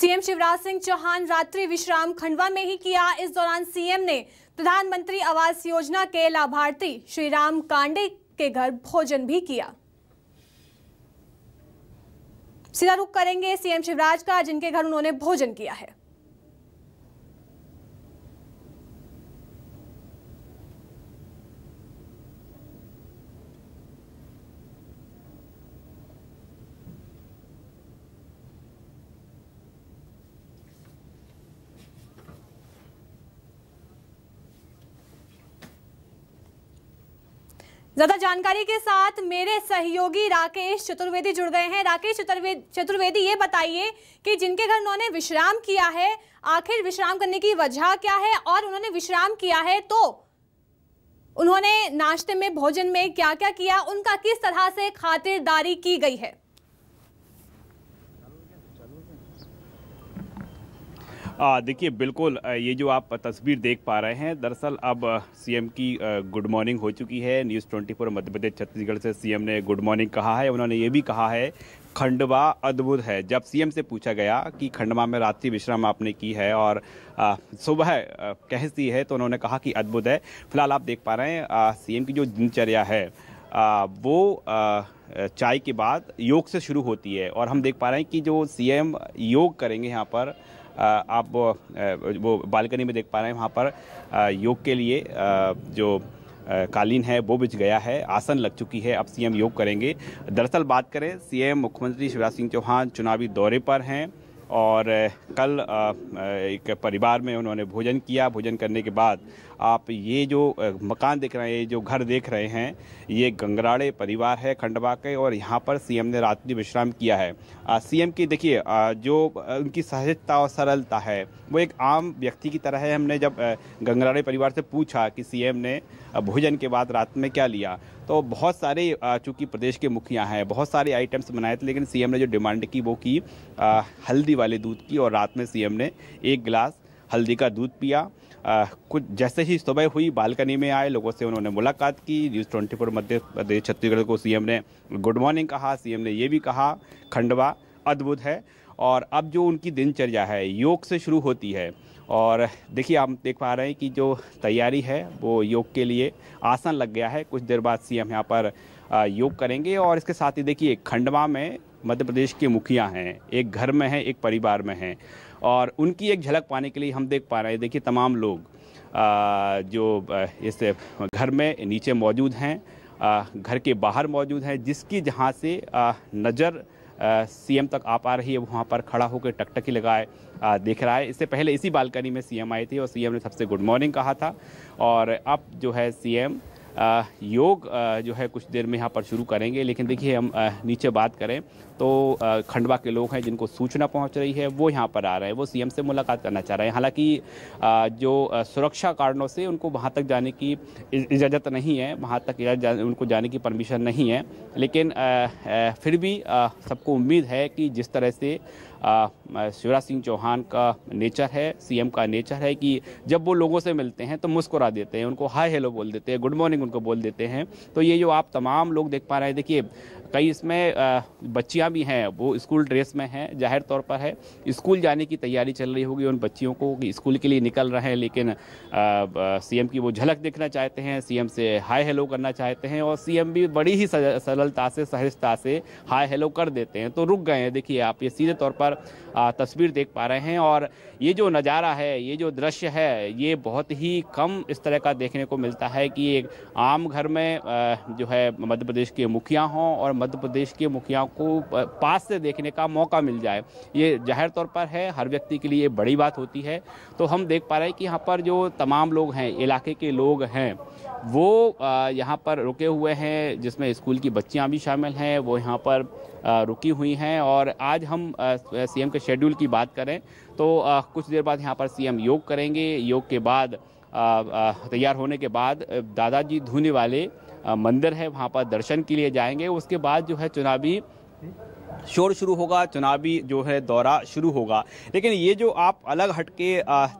CM Shivraj Singh Chauhan रात्रि विश्राम खंडवा में ही किया इस दौरान सीएम ने प्रधानमंत्री आवास योजना के लाभार्थी श्रीराम कांडे के घर भोजन भी किया सीधा रुख करेंगे सीएम शिवराज का जिनके घर उन्होंने भोजन किया है ज्यादा जानकारी के साथ मेरे सहयोगी राकेश चतुर्वेदी जुड़ गए हैं राकेश चतुर्वेदी ये बताइए कि जिनके घर उन्होंने विश्राम किया है आखिर विश्राम करने की वजह क्या है और उन्होंने विश्राम किया है तो उन्होंने नाश्ते में भोजन में क्या क्या किया उनका किस तरह से खातिरदारी की गई है देखिए बिल्कुल ये जो आप तस्वीर देख पा रहे हैं दरअसल अब सीएम की गुड मॉर्निंग हो चुकी है न्यूज़ फोर मध्य प्रदेश छत्तीसगढ़ से सीएम ने गुड मॉर्निंग कहा है उन्होंने ये भी कहा है खंडवा अद्भुत है जब सीएम से पूछा गया कि खंडवा में रात्रि विश्राम आपने की है और सुबह कैसी है तो उन्होंने कहा कि अद्भुत है फिलहाल आप देख पा रहे हैं सी की जो दिनचर्या है आ, वो आ, चाय के बाद योग से शुरू होती है और हम देख पा रहे हैं कि जो सीएम योग करेंगे यहाँ पर आप वो बालकनी में देख पा रहे हैं वहाँ पर योग के लिए जो कालीन है वो बिछ गया है आसन लग चुकी है अब सीएम योग करेंगे दरअसल बात करें सीएम मुख्यमंत्री शिवराज सिंह चौहान चुनावी दौरे पर हैं और कल एक परिवार में उन्होंने भोजन किया भोजन करने के बाद आप ये जो मकान देख रहे हैं ये जो घर देख रहे हैं ये गंगराड़े परिवार है खंडवा के और यहाँ पर सीएम ने रात्रि विश्राम किया है सीएम की देखिए जो उनकी सहजता और सरलता है वो एक आम व्यक्ति की तरह है हमने जब गंगराड़े परिवार से पूछा कि सीएम ने भोजन के बाद रात में क्या लिया तो बहुत सारे चूंकि प्रदेश के मुखिया हैं बहुत सारे आइटम्स बनाए थे लेकिन सीएम ने जो डिमांड की वो की हल्दी वाले दूध की और रात में सीएम ने एक गिलास हल्दी का दूध पिया कुछ जैसे ही सुबह हुई बालकनी में आए लोगों से उन्होंने मुलाकात की news twenty four Madhya Pradesh Chhattisgarh को सीएम ने गुड मॉर्निंग कहा सीएम ने ये भी कहा खंडवा अद्भुत है और अब जो उनकी दिनचर्या है योग से शुरू होती है और देखिए आप देख पा रहे हैं कि जो तैयारी है वो योग के लिए आसन लग गया है कुछ देर बाद सीएम यहाँ पर योग करेंगे और इसके साथ ही देखिए खंडवा में मध्य प्रदेश के मुखिया हैं एक घर में हैं एक परिवार में हैं और उनकी एक झलक पाने के लिए हम देख पा रहे हैं देखिए तमाम लोग जो इस घर में नीचे मौजूद हैं घर के बाहर मौजूद हैं जिसकी जहाँ से नज़र सीएम तक आ पा रही है वहाँ पर खड़ा होकर टकटकी लगाए देख रहा है इससे पहले इसी बालकनी में सीएम आए थे और सीएम ने सबसे गुड मॉर्निंग कहा था और अब जो है सीएम योग जो है कुछ देर में यहाँ पर शुरू करेंगे लेकिन देखिए हम नीचे बात करें तो खंडवा के लोग हैं जिनको सूचना पहुंच रही है वो यहाँ पर आ रहे हैं वो सीएम से मुलाकात करना चाह रहे हैं हालांकि जो सुरक्षा कारणों से उनको वहाँ तक जाने की इजाज़त नहीं है वहाँ तक जा, उनको जाने की परमिशन नहीं है लेकिन फिर भी सबको उम्मीद है कि जिस तरह से शिवराज सिंह चौहान का नेचर है सीएम का नेचर है कि जब वो लोगों से मिलते हैं तो मुस्कुरा देते हैं उनको हाय हेलो बोल देते हैं गुड मॉर्निंग उनको बोल देते हैं तो ये जो आप तमाम लोग देख पा रहे हैं देखिए कई इसमें बच्चियाँ भी हैं वो स्कूल ड्रेस में हैं जाहिर तौर पर है स्कूल जाने की तैयारी चल रही होगी उन बच्चियों को कि स्कूल के लिए निकल रहे हैं लेकिन सीएम की वो झलक देखना चाहते हैं सीएम से हाय हेलो करना चाहते हैं और सीएम भी बड़ी ही सरलता से सहजता से हाय हेलो कर देते हैं तो रुक गए हैं देखिए आप ये सीधे तौर पर तस्वीर देख पा रहे हैं और ये जो नज़ारा है ये जो दृश्य है ये बहुत ही कम इस तरह का देखने को मिलता है कि एक आम घर में जो है मध्य प्रदेश के मुखिया हों और मध्य प्रदेश के मुखिया को पास से देखने का मौका मिल जाए ये जाहिर तौर पर है हर व्यक्ति के लिए बड़ी बात होती है तो हम देख पा रहे हैं कि यहाँ पर जो तमाम लोग हैं इलाके के लोग हैं वो यहाँ पर रुके हुए हैं जिसमें स्कूल की बच्चियाँ भी शामिल हैं वो यहाँ पर रुकी हुई हैं और आज हम सीएम के शेड्यूल की बात करें तो कुछ देर बाद यहाँ पर सीएम योग करेंगे योग के बाद तैयार होने के बाद दादाजी धूने वाले मंदिर है वहाँ पर दर्शन के लिए जाएंगे उसके बाद जो है चुनावी s शोर शुरू होगा चुनावी जो है दौरा शुरू होगा लेकिन ये जो आप अलग हट के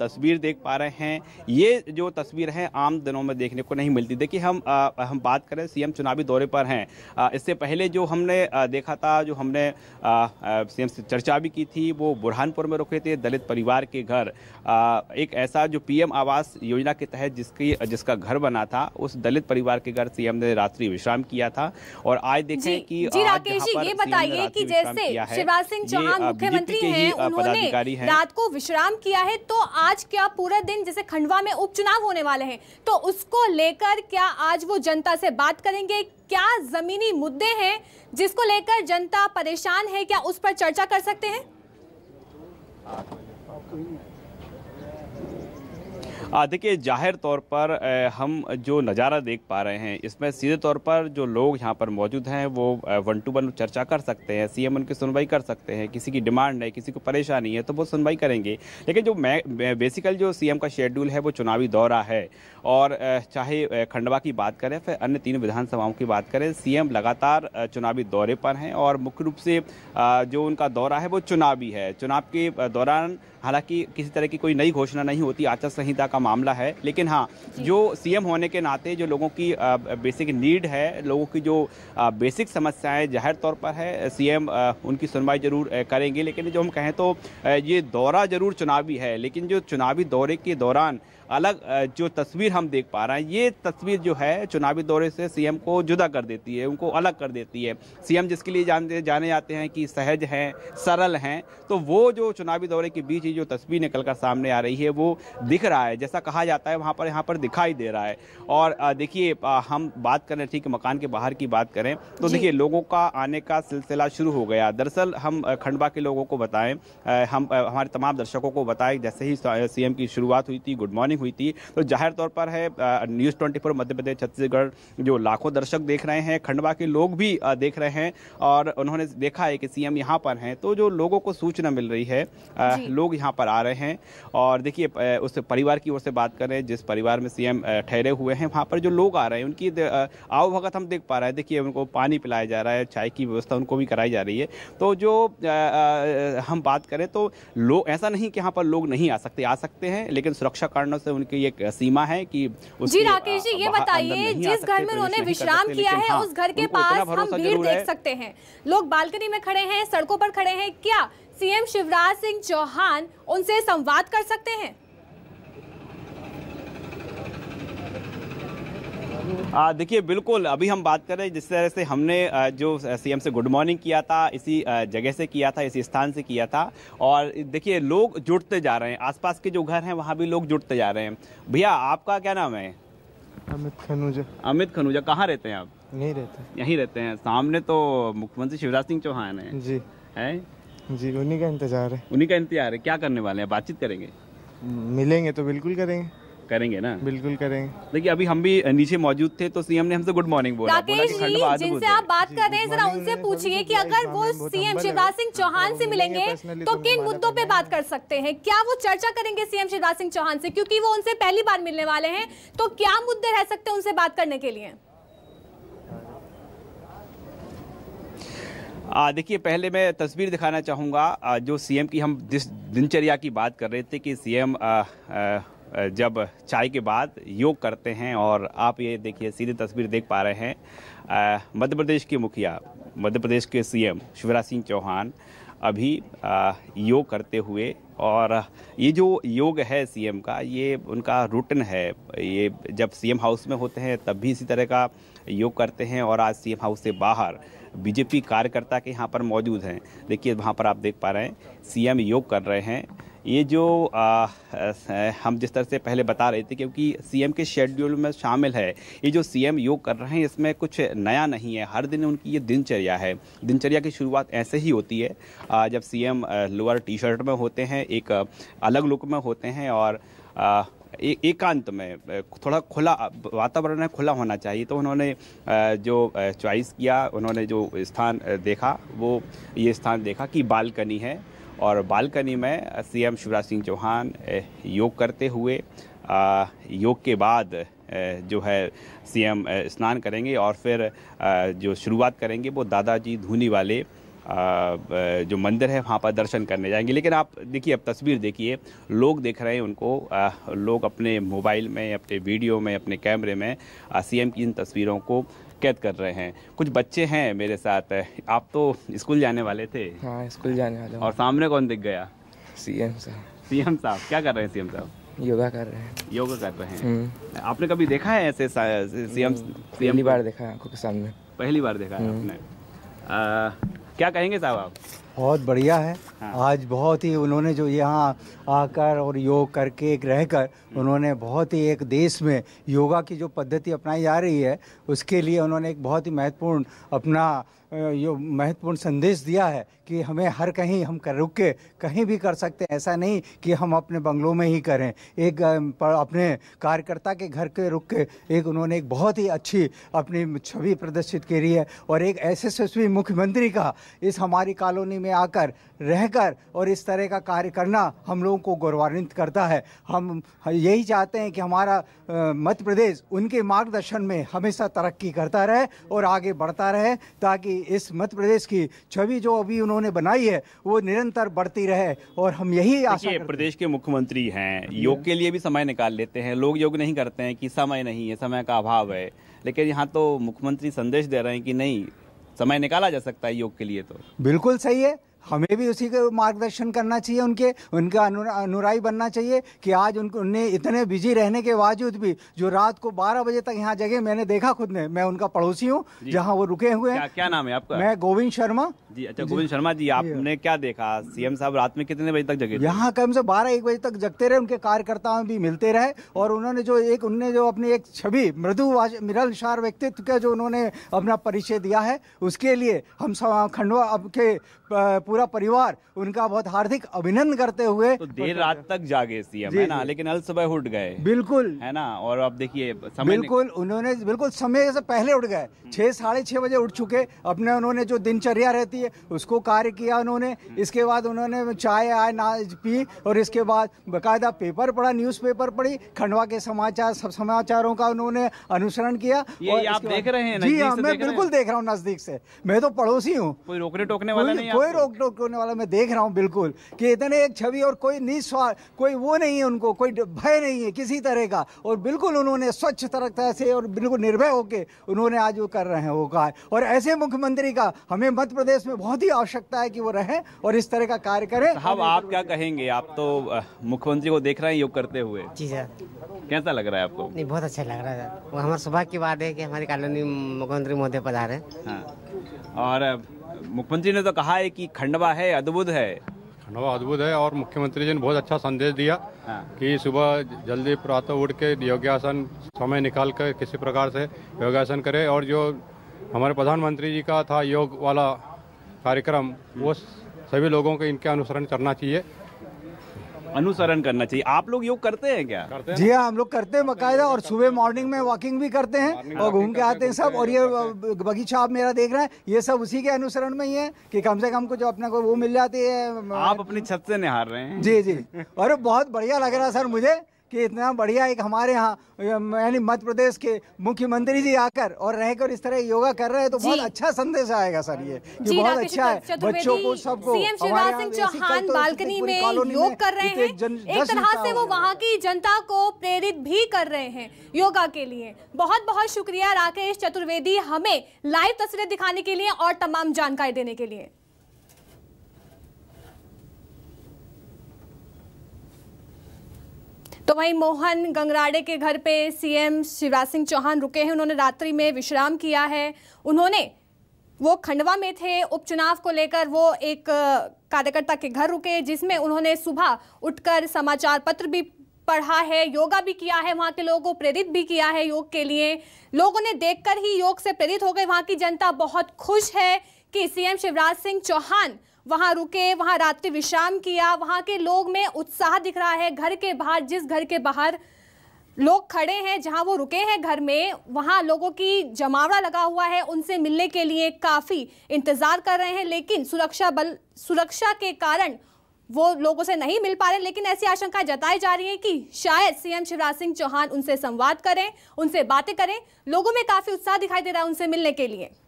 तस्वीर देख पा रहे हैं ये जो तस्वीर है आम दिनों में देखने को नहीं मिलती देखिए हम आ, हम बात करें सीएम चुनावी दौरे पर हैं इससे पहले जो हमने देखा था जो हमने सीएम से चर्चा भी की थी वो बुरहानपुर में रुके थे दलित परिवार के घर एक ऐसा जो पी आवास योजना के तहत जिसकी जिसका घर बना था उस दलित परिवार के घर सीएम ने रात्रि विश्राम किया था और आज देखें कि जी ये बताइए कि जैसे शिवराज सिंह चौहान मुख्यमंत्री हैं उन्होंने रात को विश्राम किया है तो आज क्या पूरा दिन जैसे खंडवा में उपचुनाव होने वाले हैं तो उसको लेकर क्या आज वो जनता से बात करेंगे क्या जमीनी मुद्दे हैं जिसको लेकर जनता परेशान है क्या उस पर चर्चा कर सकते हैं देखिए जाहिर तौर पर हम जो नज़ारा देख पा रहे हैं इसमें सीधे तौर पर जो लोग यहाँ पर मौजूद हैं वो वन टू वन चर्चा कर सकते हैं सीएम उनकी सुनवाई कर सकते हैं किसी की डिमांड है किसी को परेशानी है तो वो सुनवाई करेंगे लेकिन जो मैं बेसिकल जो सीएम का शेड्यूल है वो चुनावी दौरा है और चाहे खंडवा की बात करें फिर अन्य तीन विधानसभाओं की बात करें सी लगातार चुनावी दौरे पर हैं और मुख्य रूप से जो उनका दौरा है वो चुनावी है चुनाव के दौरान हालांकि किसी तरह की कोई नई घोषणा नहीं होती आचार संहिता का का मामला है लेकिन हाँ जो सीएम होने के नाते जो लोगों की बेसिक नीड है लोगों की जो बेसिक समस्याएं जाहिर तौर पर है सीएम उनकी सुनवाई जरूर करेंगे लेकिन जो हम कहें तो ये दौरा जरूर चुनावी है लेकिन जो चुनावी दौरे के दौरान अलग जो तस्वीर हम देख पा रहे हैं ये तस्वीर जो है चुनावी दौरे से सीएम को जुदा कर देती है उनको अलग कर देती है सीएम जिसके लिए जानते जाने जाते हैं कि सहज हैं सरल हैं तो वो जो चुनावी दौरे के बीच ही जो तस्वीर निकल कर सामने आ रही है वो दिख रहा है जैसा कहा जाता है वहाँ पर यहाँ पर दिखाई दे रहा है और देखिए हम बात करें ठीक मकान के बाहर की बात करें तो देखिए लोगों का आने का सिलसिला शुरू हो गया दरअसल हम खंडवा के लोगों को बताएं हम हमारे तमाम दर्शकों को बताएं जैसे ही सीएम की शुरुआत हुई थी गुड मॉर्निंग ओपनिंग हुई थी तो जाहिर तौर पर है न्यूज़ ट्वेंटी मध्य प्रदेश छत्तीसगढ़ जो लाखों दर्शक देख रहे हैं खंडवा के लोग भी देख रहे हैं और उन्होंने देखा है कि सीएम यहाँ पर हैं तो जो लोगों को सूचना मिल रही है लोग यहाँ पर आ रहे हैं और देखिए उस परिवार की ओर से बात करें जिस परिवार में सीएम ठहरे हुए हैं वहाँ पर जो लोग आ रहे हैं उनकी आवभगत हम देख पा रहे हैं देखिए उनको पानी पिलाया जा रहा है चाय की व्यवस्था उनको भी कराई जा रही है तो जो हम बात करें तो लोग ऐसा नहीं कि यहाँ पर लोग नहीं आ सकते आ सकते हैं लेकिन सुरक्षा कारणों से उनकी एक सीमा है कि जी राकेश जी ये बताइए जिस घर तो में उन्होंने विश्राम किया है उस हाँ, घर के पास हम भीड़ देख सकते हैं लोग बालकनी में खड़े हैं सड़कों पर खड़े हैं क्या सीएम शिवराज सिंह चौहान उनसे संवाद कर सकते हैं देखिए बिल्कुल अभी हम बात कर रहे हैं जिस तरह से हमने जो सीएम से गुड मॉर्निंग किया था इसी जगह से किया था इसी स्थान से किया था और देखिए लोग जुड़ते जा रहे हैं आसपास के जो घर हैं वहाँ भी लोग जुड़ते जा रहे हैं भैया आपका क्या नाम है अमित खनुजा अमित खनुजा कहाँ रहते हैं आप यहीं रहते हैं यहीं रहते हैं सामने तो मुख्यमंत्री शिवराज सिंह चौहान है जी है जी उन्हीं का इंतजार है उन्हीं का इंतजार है क्या करने वाले हैं बातचीत करेंगे मिलेंगे तो बिल्कुल करेंगे करेंगे ना बिल्कुल करेंगे देखिए अभी हम भी नीचे मौजूद थे तो सीएम ने हमसे गुड मॉर्निंग बोला राकेश जी जिनसे आप बात कर रहे हैं जरा उनसे पूछिए कि अगर वो सीएम शिवराज सिंह चौहान से मिलेंगे तो, तो किन मुद्दों पे बात कर सकते हैं क्या वो चर्चा करेंगे सीएम शिवराज सिंह चौहान से क्योंकि वो उनसे पहली बार मिलने वाले हैं तो क्या मुद्दे रह सकते हैं उनसे बात करने के लिए देखिए पहले मैं तस्वीर दिखाना चाहूँगा जो सीएम की हम जिस दिनचर्या की बात कर रहे थे कि सीएम जब चाय के बाद योग करते हैं और आप ये देखिए सीधी तस्वीर देख पा रहे हैं मध्य प्रदेश के मुखिया मध्य प्रदेश के सीएम शिवराज सिंह चौहान अभी योग करते हुए और ये जो योग है सीएम का ये उनका रूटीन है ये जब सीएम हाउस में होते हैं तब भी इसी तरह का योग करते हैं और आज सीएम हाउस से बाहर बीजेपी कार्यकर्ता के यहाँ पर मौजूद हैं देखिए वहाँ पर आप देख पा रहे हैं सीएम योग कर रहे हैं ये जो आ, हम जिस तरह से पहले बता रहे थे क्योंकि सीएम के शेड्यूल में शामिल है ये जो सीएम योग कर रहे हैं इसमें कुछ नया नहीं है हर दिन उनकी ये दिनचर्या है दिनचर्या की शुरुआत ऐसे ही होती है आ, जब सीएम लोअर टी शर्ट में होते हैं एक अलग लुक में होते हैं और आ, एकांत में थोड़ा खुला वातावरण है खुला होना चाहिए तो उन्होंने जो चॉइस किया उन्होंने जो स्थान देखा वो ये स्थान देखा कि बालकनी है और बालकनी में सीएम शिवराज सिंह चौहान योग करते हुए योग के बाद जो है सीएम स्नान करेंगे और फिर जो शुरुआत करेंगे वो दादाजी धूनी वाले जो मंदिर है वहाँ पर दर्शन करने जाएंगे लेकिन आप देखिए अब तस्वीर देखिए लोग देख रहे हैं उनको लोग अपने मोबाइल में अपने वीडियो में अपने कैमरे में सीएम की इन तस्वीरों को कैद कर रहे हैं कुछ बच्चे हैं मेरे साथ आप तो स्कूल जाने वाले थे हाँ स्कूल जाने वाले और सामने कौन दिख गया सी एम साहब एम साहब क्या कर रहे हैं सीएम साहब योगा कर रहे हैं योगा कर रहे हैं हम्म। आपने कभी देखा है ऐसे सीएम हम्म। सीएम पहली बार देखा है आपको के सामने पहली बार देखा है हम्म। आपने क्या कहेंगे साहब आप बहुत बढ़िया है हाँ। आज बहुत ही उन्होंने जो यहाँ आकर और योग करके एक रहकर हम्म। उन्होंने बहुत ही एक देश में योगा की जो पद्धति अपनाई जा रही है उसके लिए उन्होंने एक बहुत ही महत्वपूर्ण अपना यो महत्वपूर्ण संदेश दिया है कि हमें हर कहीं हम कर रुक के कहीं भी कर सकते हैं ऐसा नहीं कि हम अपने बंगलों में ही करें एक अपने कार्यकर्ता के घर के रुक के एक उन्होंने एक बहुत ही अच्छी अपनी छवि प्रदर्शित करी है और एक ऐसे यशस्वी मुख्यमंत्री का इस हमारी कॉलोनी में में आकर रहकर और इस तरह का कार्य करना हम लोगों को गौरवान्वित करता है हम यही चाहते हैं कि हमारा मध्य प्रदेश उनके मार्गदर्शन में हमेशा तरक्की करता रहे और आगे बढ़ता रहे ताकि इस मध्य प्रदेश की छवि जो अभी उन्होंने बनाई है वो निरंतर बढ़ती रहे और हम यही आशा प्रदेश के मुख्यमंत्री हैं योग के लिए भी समय निकाल लेते हैं लोग योग नहीं करते हैं कि समय नहीं है समय का अभाव है लेकिन यहाँ तो मुख्यमंत्री संदेश दे रहे हैं कि नहीं समय निकाला जा सकता है योग के लिए तो बिल्कुल सही है हमें भी उसी के मार्गदर्शन करना चाहिए उनके उनका अनुराई बनना चाहिए कि आज उनने इतने बिजी रहने के बावजूद भी जो रात को 12 बजे तक यहाँ जगह मैंने देखा खुद ने मैं उनका पड़ोसी हूँ जहाँ वो रुके हुए हैं क्या, क्या नाम है आपका मैं गोविंद शर्मा जी अच्छा गोविंद शर्मा जी आपने क्या देखा सीएम साहब रात में कितने बजे तक जगे यहाँ कम से बारह एक बजे तक जगते रहे उनके कार्यकर्ताओं भी मिलते रहे और उन्होंने जो एक उनने जो अपनी एक छवि मृदु शार व्यक्तित्व का जो उन्होंने अपना परिचय दिया है उसके लिए हम खंडवा के पूरा परिवार उनका बहुत हार्दिक अभिनंदन करते हुए तो देर रात तक जागे सीएम है ना लेकिन अल सुबह उठ गए बिल्कुल है ना और आप देखिए बिल्कुल उन्होंने बिल्कुल समय से पहले उठ गए हम्म। छह साढ़े छह बजे उठ चुके अपने उन्होंने जो दिनचर्या रहती है उसको कार्य किया उन्होंने हम्म। इसके बाद उन्होंने चाय आय ना पी और इसके बाद बाकायदा पेपर पढ़ा न्यूज पेपर पढ़ी खंडवा के समाचार सब समाचारों का उन्होंने अनुसरण किया ये आप देख रहे हैं जी हाँ मैं बिल्कुल देख रहा हूँ नजदीक से मैं तो पड़ोसी हूँ कोई रोकने टोकने वाला नहीं कोई रोक लोग होने वाला मैं देख रहा हूँ बिल्कुल कि इतने एक छवि और कोई निस्वार कोई वो नहीं है उनको कोई भय नहीं है किसी तरह का और बिल्कुल उन्होंने स्वच्छ तरक्ता से और बिल्कुल निर्भय होकर उन्होंने आज वो कर रहे हैं वो कहा और ऐसे मुख्यमंत्री का हमें मध्य प्रदेश में बहुत ही आवश्यकता है कि वो रहें और इस तरह का कार्य करें हम आप क्या कहेंगे आप तो मुख्यमंत्री को देख रहे हैं योग करते हुए जी सर कैसा लग रहा है आपको नहीं बहुत अच्छा लग रहा है वो हमारे सुबह की बात है कि हमारी कॉलोनी मुख्यमंत्री महोदय पधारे हाँ। और मुख्यमंत्री ने तो कहा है कि खंडवा है अद्भुत है खंडवा अद्भुत है और मुख्यमंत्री जी ने बहुत अच्छा संदेश दिया हाँ। कि सुबह जल्दी प्रातः उठ के योगासन समय निकाल कर किसी प्रकार से योगासन करें और जो हमारे प्रधानमंत्री जी का था योग वाला कार्यक्रम वो सभी लोगों को इनके अनुसरण करना चाहिए अनुसरण करना चाहिए आप लोग योग करते हैं क्या करते हैं जी हाँ हम लोग करते हैं बाकायदा और सुबह मॉर्निंग में वॉकिंग भी करते हैं और घूम के आते हैं सब और ये बगीचा आप मेरा देख रहे हैं ये सब उसी के अनुसरण में ही है की कम से कम कुछ अपने को वो मिल जाती है आप अपनी छत से निहार रहे हैं जी जी और बहुत बढ़िया लग रहा है सर मुझे कि इतना बढ़िया एक हमारे यहाँ यानी मध्य प्रदेश के मुख्यमंत्री जी आकर और रहकर इस तरह योगा कर रहे हैं तो बहुत अच्छा संदेश आएगा सर ये कि बहुत अच्छा है बच्चों को सबको सिंह चौहान तो बालकनी में योग कर रहे हैं एक तरह से वो वहाँ की जनता को प्रेरित भी कर रहे हैं योगा के लिए बहुत बहुत शुक्रिया राकेश चतुर्वेदी हमें लाइव तस्वीरें दिखाने के लिए और तमाम जानकारी देने के लिए वहीं मोहन गंगराड़े के घर पे सीएम शिवराज सिंह चौहान रुके हैं उन्होंने रात्रि में विश्राम किया है उन्होंने वो खंडवा में थे उपचुनाव को लेकर वो एक कार्यकर्ता के घर रुके जिसमें उन्होंने सुबह उठकर समाचार पत्र भी पढ़ा है योगा भी किया है वहाँ के लोगों को प्रेरित भी किया है योग के लिए लोगों ने देखकर ही योग से प्रेरित हो गए वहाँ की जनता बहुत खुश है कि सीएम शिवराज सिंह चौहान वहाँ रुके वहाँ रात्रि विश्राम किया वहाँ के लोग में उत्साह दिख रहा है घर के बाहर जिस घर के बाहर लोग खड़े हैं जहां वो रुके हैं घर में वहां लोगों की जमावड़ा लगा हुआ है उनसे मिलने के लिए काफ़ी इंतज़ार कर रहे हैं लेकिन सुरक्षा बल सुरक्षा के कारण वो लोगों से नहीं मिल पा रहे लेकिन ऐसी आशंका जताई जा रही है कि शायद सीएम शिवराज सिंह चौहान उनसे संवाद करें उनसे बातें करें लोगों में काफ़ी उत्साह दिखाई दे रहा है उनसे मिलने के लिए